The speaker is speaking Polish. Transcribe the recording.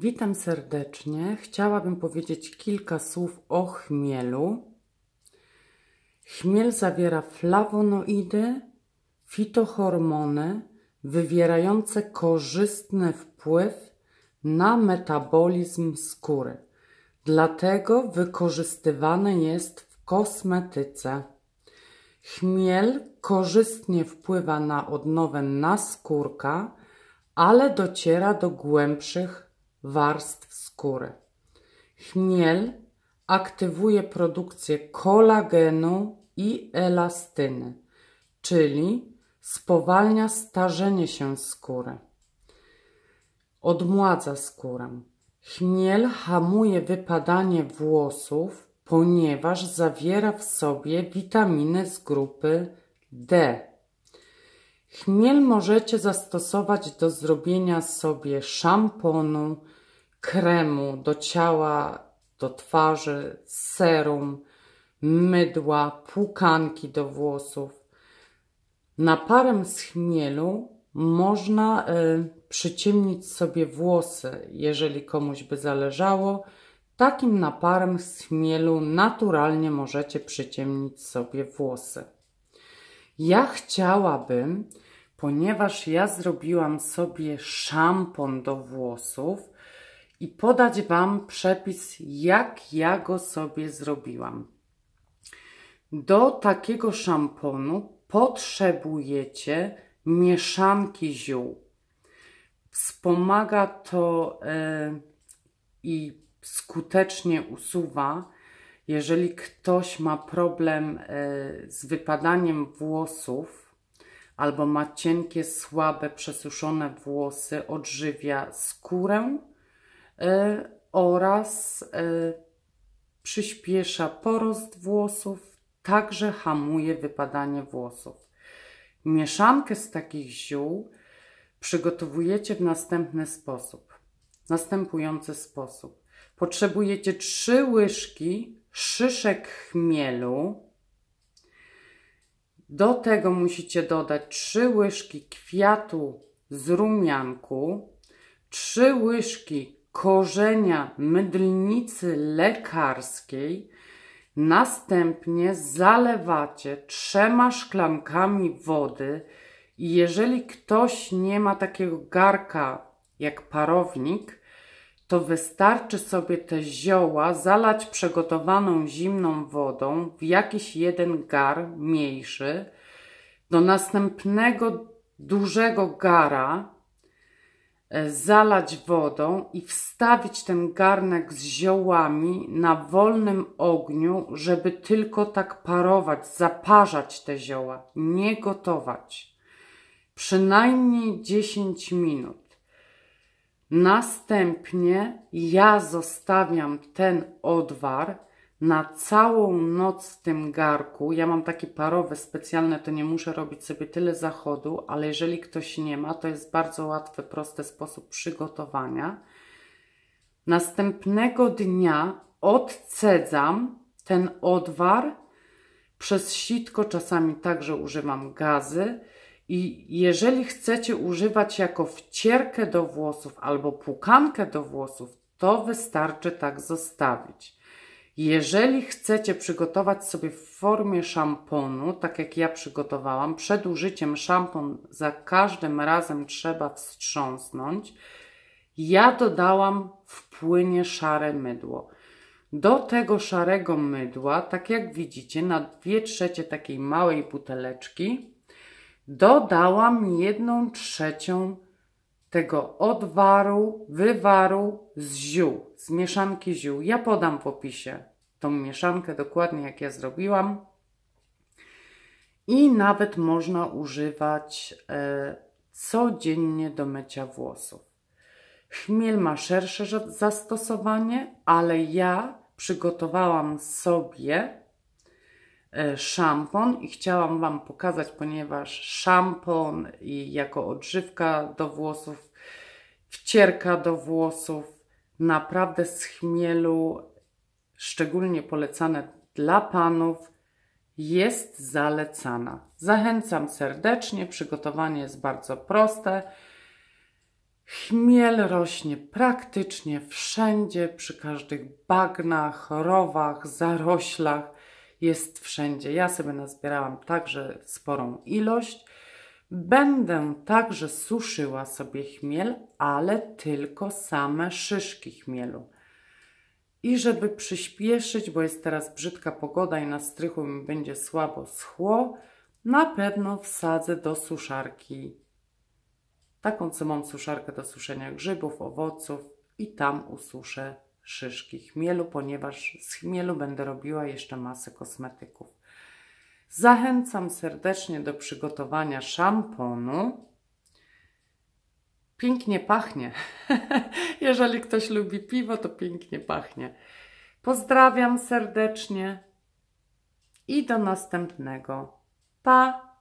Witam serdecznie. Chciałabym powiedzieć kilka słów o chmielu. Chmiel zawiera flawonoidy, fitohormony wywierające korzystny wpływ na metabolizm skóry. Dlatego wykorzystywany jest w kosmetyce. Chmiel korzystnie wpływa na odnowę naskórka, ale dociera do głębszych warstw skóry. Chmiel aktywuje produkcję kolagenu i elastyny, czyli spowalnia starzenie się skóry. Odmładza skórę. Chmiel hamuje wypadanie włosów, ponieważ zawiera w sobie witaminy z grupy D Chmiel możecie zastosować do zrobienia sobie szamponu, kremu do ciała, do twarzy, serum, mydła, płukanki do włosów. Naparem z chmielu można y, przyciemnić sobie włosy, jeżeli komuś by zależało. Takim naparem z chmielu naturalnie możecie przyciemnić sobie włosy. Ja chciałabym, ponieważ ja zrobiłam sobie szampon do włosów i podać Wam przepis, jak ja go sobie zrobiłam. Do takiego szamponu potrzebujecie mieszanki ziół. Wspomaga to yy, i skutecznie usuwa jeżeli ktoś ma problem e, z wypadaniem włosów albo ma cienkie, słabe, przesuszone włosy, odżywia skórę e, oraz e, przyspiesza porost włosów, także hamuje wypadanie włosów. Mieszankę z takich ziół przygotowujecie w następny sposób. Następujący sposób. Potrzebujecie 3 łyżki szyszek chmielu. Do tego musicie dodać 3 łyżki kwiatu z rumianku, 3 łyżki korzenia mydlnicy lekarskiej. Następnie zalewacie trzema szklankami wody i jeżeli ktoś nie ma takiego garka jak parownik, to wystarczy sobie te zioła zalać przegotowaną zimną wodą w jakiś jeden gar mniejszy do następnego dużego gara e, zalać wodą i wstawić ten garnek z ziołami na wolnym ogniu, żeby tylko tak parować, zaparzać te zioła, nie gotować. Przynajmniej 10 minut. Następnie ja zostawiam ten odwar na całą noc w tym garku. Ja mam takie parowe specjalne, to nie muszę robić sobie tyle zachodu, ale jeżeli ktoś nie ma, to jest bardzo łatwy, prosty sposób przygotowania. Następnego dnia odcedzam ten odwar przez sitko, czasami także używam gazy. I jeżeli chcecie używać jako wcierkę do włosów albo pukankę do włosów, to wystarczy tak zostawić. Jeżeli chcecie przygotować sobie w formie szamponu, tak jak ja przygotowałam, przed użyciem szampon za każdym razem trzeba wstrząsnąć. Ja dodałam w płynie szare mydło. Do tego szarego mydła, tak jak widzicie, na 2 trzecie takiej małej buteleczki dodałam jedną trzecią tego odwaru, wywaru z ziół, z mieszanki ziół. Ja podam w opisie tą mieszankę dokładnie jak ja zrobiłam. I nawet można używać e, codziennie do mycia włosów. Chmiel ma szersze zastosowanie, ale ja przygotowałam sobie E, szampon i chciałam Wam pokazać, ponieważ szampon i jako odżywka do włosów, wcierka do włosów, naprawdę z chmielu, szczególnie polecane dla panów, jest zalecana. Zachęcam serdecznie, przygotowanie jest bardzo proste. Chmiel rośnie praktycznie wszędzie, przy każdych bagnach, rowach, zaroślach jest wszędzie. Ja sobie nazbierałam także sporą ilość. Będę także suszyła sobie chmiel, ale tylko same szyszki chmielu. I żeby przyspieszyć, bo jest teraz brzydka pogoda i na strychu mi będzie słabo schło, na pewno wsadzę do suszarki taką, co mam suszarkę do suszenia grzybów, owoców i tam ususzę szyszki chmielu, ponieważ z chmielu będę robiła jeszcze masę kosmetyków. Zachęcam serdecznie do przygotowania szamponu. Pięknie pachnie. Jeżeli ktoś lubi piwo, to pięknie pachnie. Pozdrawiam serdecznie i do następnego. Pa!